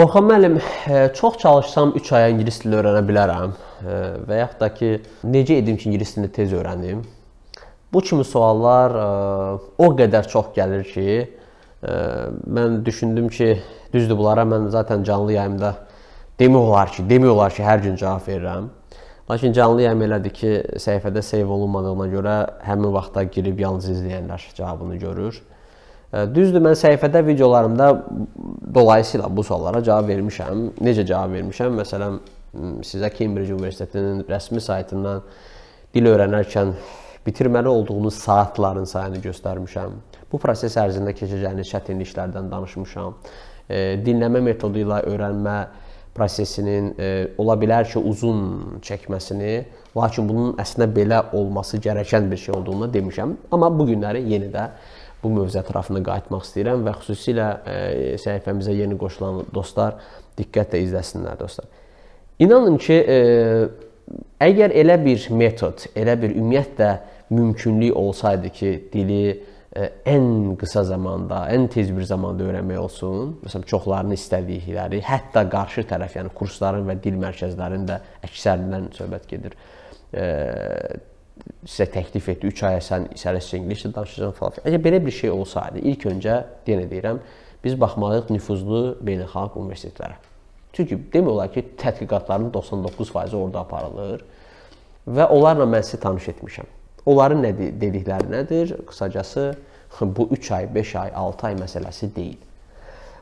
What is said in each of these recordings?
Orxan müəllim, hə, çox çalışsam 3 aya ingilis dilini öyrənə bilərəm hə, və yaxud da ki, necə edim ki, ingilis dilini tez öyrənim? Bu kimi suallar o qədər çox gəlir ki, mən düşündüm ki, düzdür bunlara mən zaten canlı yayımda demək olar ki, demək olar ki, hər gün cavab verirəm. Lakin canlı yayım elədir ki, səhifədə seyv olunmadığına görə həmin vaxtda girib yalnız izləyənlər cavabını görür. Düzdür, mən səhifədə videolarımda dolayısıyla bu suallara cavab vermişəm. Necə cavab vermişəm? Məsələn, sizə Cambridge Universitetinin rəsmi saytından dil öyrənərkən bitirməli olduğunuz saatların sayını göstərmişəm. Bu proses ərzində keçəcəyiniz çətinliklərdən danışmışam. Dinləmə metodu ilə öyrənmə prosesinin ola bilər ki, uzun çəkməsini, lakin bunun əslində belə olması gərəkən bir şey olduğunu demişəm. Amma bu günləri yenidə bu mövzu ətrafında qayıtmaq istəyirəm və xüsusilə e, səhifəmizə yeni qoşulan dostlar diqqətlə izləsinlər dostlar. İnanın ki, e, əgər elə bir metod, elə bir ümumiyyətlə mümkünlük olsaydı ki, dili e, ən qısa zamanda, ən tez bir zamanda öyrənmək olsun, məsələn, çoxlarının istədikləri, hətta qarşı tərəf, yəni kursların və dil mərkəzlərinin də əksərindən söhbət gedir. E, sizə təklif etdi 3 ay sən sərəst ingiliscə danışacaqsan falan. Əgər belə bir şey olsaydı, ilk öncə yenə deyirəm, biz baxmalıyıq nüfuzlu beynəlxalq universitetlərə. Çünki demək olar ki, tədqiqatların 99% orada aparılır və onlarla mən sizi tanış etmişəm. Onların nə dedikləri nədir? Qısacası bu 3 ay, 5 ay, 6 ay məsələsi deyil.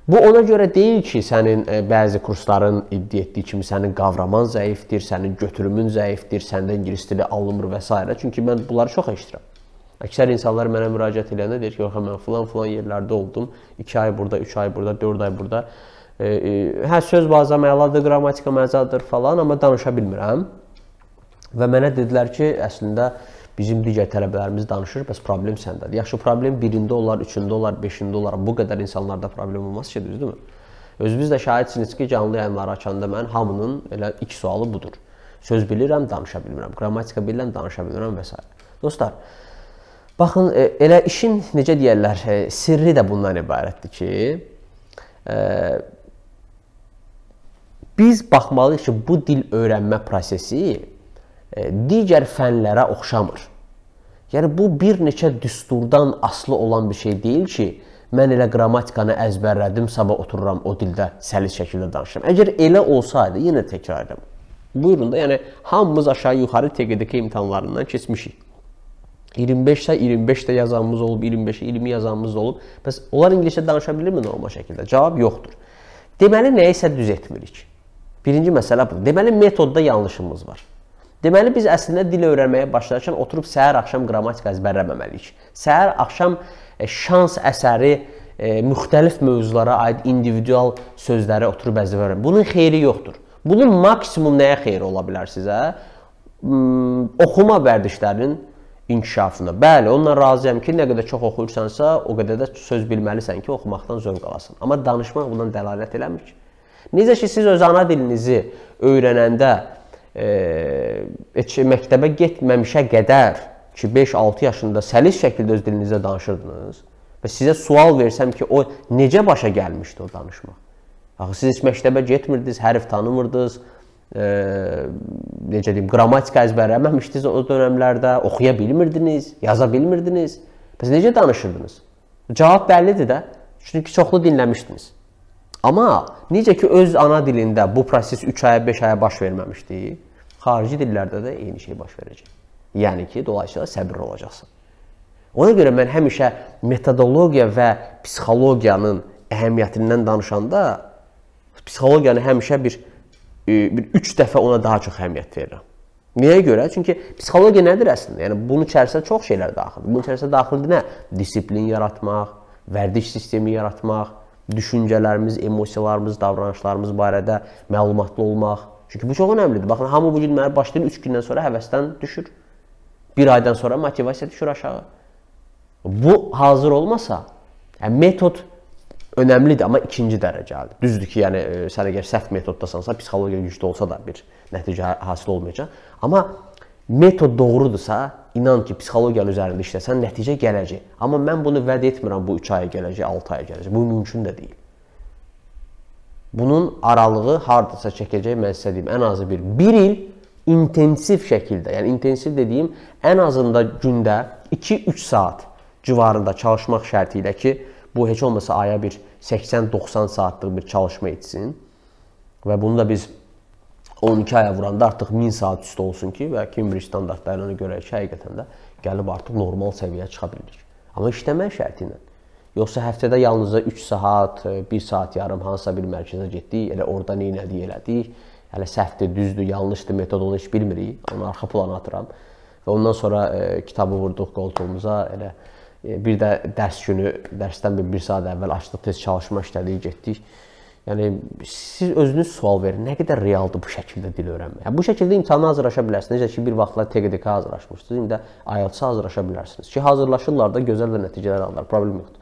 Bu ona görə deyil ki, sənin e, bəzi kursların iddia etdiyi kimi sənin qavraman zəifdir, sənin götürümün zəifdir, səndə ingilis dili alınmır və s. Çünki mən bunları çox eşidirəm. Əksər insanlar mənə müraciət edəndə deyir ki, "Yox, mən filan-filan yerlərdə oldum. 2 ay burada, 3 ay burada, 4 ay burada. E, e, hə söz bazam əladır, qrammatika məzadır falan, amma danışa bilmirəm." Və mənə dedilər ki, əslində Bizim digər tələbələrimiz danışır, bəs problem səndədir. Yaxşı, problem birində olar, üçündə olar, beşində olar. Bu qədər insanlarda problem olmaz ki, düzdürmü? Özünüz də şahidsiniz ki, canlı yayımları açanda mən hamının elə iki sualı budur. Söz bilirəm, danışa bilmirəm. Qrammatika bilirəm, danışa bilmirəm və s. Dostlar, baxın, e, elə işin necə deyirlər, e, sirri də bundan ibarətdir ki, e, biz baxmalıyıq ki, bu dil öyrənmə prosesi E, digər fənlərə oxşamır. Yəni bu bir neçə düsturdan aslı olan bir şey deyil ki, mən elə qrammatikanı əzbərlədim, sabah otururam o dildə səlis şəkildə danışıram. Əgər elə olsaydı, yenə təkrar edirəm. Buyurun da, yəni hamımız aşağı-yuxarı TGDK imtahanlarından keçmişik. 25-sə 25-də yazanımız olub, 25-ə 20 yazanımız olub. Bəs onlar ingiliscə danışa bilirmi normal şəkildə? Cavab yoxdur. Deməli nəyisə düz etmirik. Birinci məsələ budur. Deməli metodda yanlışımız var. Deməli biz əslində dil öyrənməyə başlarkən oturub səhər axşam qrammatika əzbərləməməliyik. Səhər axşam e, şans əsəri e, müxtəlif mövzulara aid individual sözləri oturub əzbərləmək. Bunun xeyri yoxdur. Bunun maksimum nəyə xeyri ola bilər sizə? Hmm, oxuma vərdişlərinin inkişafına. Bəli, onunla razıyam ki, nə qədər çox oxuyursansa, o qədər də söz bilməlisən ki, oxumaqdan zövq alasan. Amma danışmaq bundan dəlalət eləmir ki. Necə ki siz öz ana dilinizi öyrənəndə heç məktəbə getməmişə qədər ki 5-6 yaşında səlis şəkildə öz dilinizdə danışırdınız və sizə sual versəm ki, o necə başa gəlmişdi o danışmaq? Axı siz heç məktəbə getmirdiniz, hərf tanımırdınız, e, necə deyim, qrammatika əzbərləməmişdiniz o dövrlərdə, oxuya bilmirdiniz, yaza bilmirdiniz. Bəs necə danışırdınız? Cavab bəllidir də. Çünki çoxlu dinləmişdiniz. Amma necə ki öz ana dilində bu proses 3 aya, 5 aya baş verməmişdi, Xarici dillərdə də eyni şey baş verəcək. Yəni ki, dolayısıyla səbirli olacaqsan. Ona görə mən həmişə metodologiya və psixologiyanın əhəmiyyətindən danışanda psixologiyanı həmişə bir e, bir 3 dəfə ona daha çox əhəmiyyət verirəm. Niyə görə? Çünki psixologiya nədir əslində? Yəni bunun içərisinə çox şeylər daxildir. Bunun içərisinə daxildir nə? Disiplin yaratmaq, vərdiş sistemi yaratmaq, düşüncələrimiz, emosiyalarımız, davranışlarımız barədə məlumatlı olmaq, Çünki bu çox önəmlidir. Baxın, hamı bu gün mənə başlayır 3 gündən sonra həvəsdən düşür. 1 aydan sonra motivasiya düşür aşağı. Bu hazır olmasa, yəni metod önəmlidir, amma ikinci dərəcəlidir. Düzdür ki, yəni e, sən əgər səhv metoddasansa, psixologiya güclü olsa da bir nəticə hasil olmayacaq. Amma metod doğrudursa, inan ki, psixologiyanın üzərində işləsən, nəticə gələcək. Amma mən bunu vəd etmirəm bu 3 aya gələcək, 6 aya gələcək. Bu mümkün də deyil. Bunun aralığı hardasa çəkəcək mən sizə deyim, ən azı bir 1 il intensiv şəkildə, yəni intensiv dediyim ən azında gündə 2-3 saat civarında çalışmaq şərti ilə ki, bu heç olmasa aya bir 80-90 saatlıq bir çalışma etsin. Və bunu da biz 12 aya vuranda artıq 1000 saat üstü olsun ki, və Cambridge standartlarına görə ki, həqiqətən də gəlib artıq normal səviyyəyə çıxa bilirik. Amma işləmək şərti ilə. Yoxsa həftədə yalnızca 3 saat, 1 e, saat yarım hansısa bir mərkəzə getdik, elə orada nə elədik, elədik. Hələ səhvdir, düzdür, yanlışdır, metod onu heç bilmirik. Onu arxa plana atıram. Və ondan sonra e, kitabı vurduq qoltuğumuza, elə e, bir də dərs günü, dərsdən bir, bir saat əvvəl açdıq, tez çalışma işlədik, getdik. Yəni siz özünüz sual verin, nə qədər realdır bu şəkildə dil öyrənmək. Yəni, bu şəkildə imtahana hazırlaşa bilərsiniz. Necə ki bir vaxtlar TQDK hazırlaşmışdınız, indi də IELTS-a hazırlaşa bilərsiniz. Ki hazırlaşırlar da gözəl də nəticələr alırlar, problem yoxdur.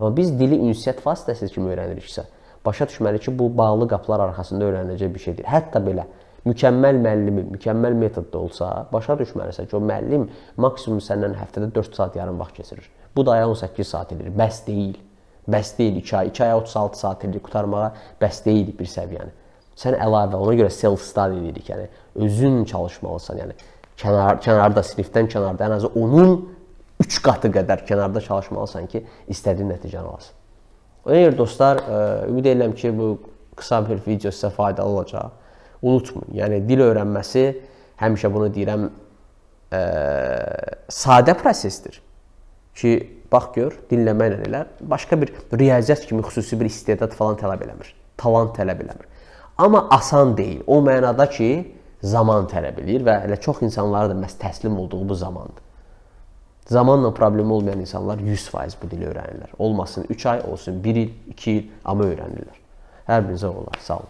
Amma biz dili ünsiyyət vasitəsi kimi öyrəniriksə, başa düşməli ki, bu bağlı qapılar arxasında öyrəniləcək bir şeydir. Hətta belə mükəmməl müəllimin, mükəmməl metodda olsa, başa düşməlisən ki, o müəllim maksimum səndən həftədə 4 saat yarım vaxt keçirir. Bu da aya 18 saat edir. Bəs deyil. Bəs deyil 2 ay, 2 aya 36 saat edir qutarmağa. Bəs deyil bir səviyyəni. Sən əlavə ona görə self study deyirik, yəni özün çalışmalısan, yəni kənar kənarda sinifdən kənarda ən azı onun 3 qatı qədər kənarda çalışmalısan ki, istədiyin nəticəni alasan. Ona görə dostlar, e, ümid edirəm ki, bu qısa bir video sizə faydalı olacaq. Unutmayın, yəni dil öyrənməsi həmişə bunu deyirəm, ə, e, sadə prosesdir. Ki bax gör, dinləməklə elə başqa bir riyaziyyat kimi xüsusi bir istedad falan tələb eləmir. Talant tələb eləmir. Amma asan deyil. O mənada ki, zaman tələb eləyir və elə çox insanlara da məhz təslim olduğu bu zamandır. Zamanla problem olmayan insanlar 100% bu dili öğrenirler. Olmasın 3 ay, olsun 1 il, 2 yıl ama öğrenirler. Her birinizə olar. Sağ olun.